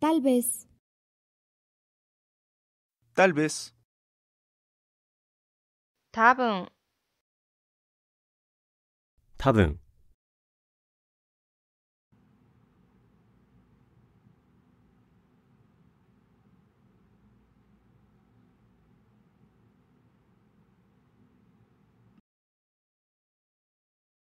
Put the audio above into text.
Tal vez. Tal vez. Taben. tabun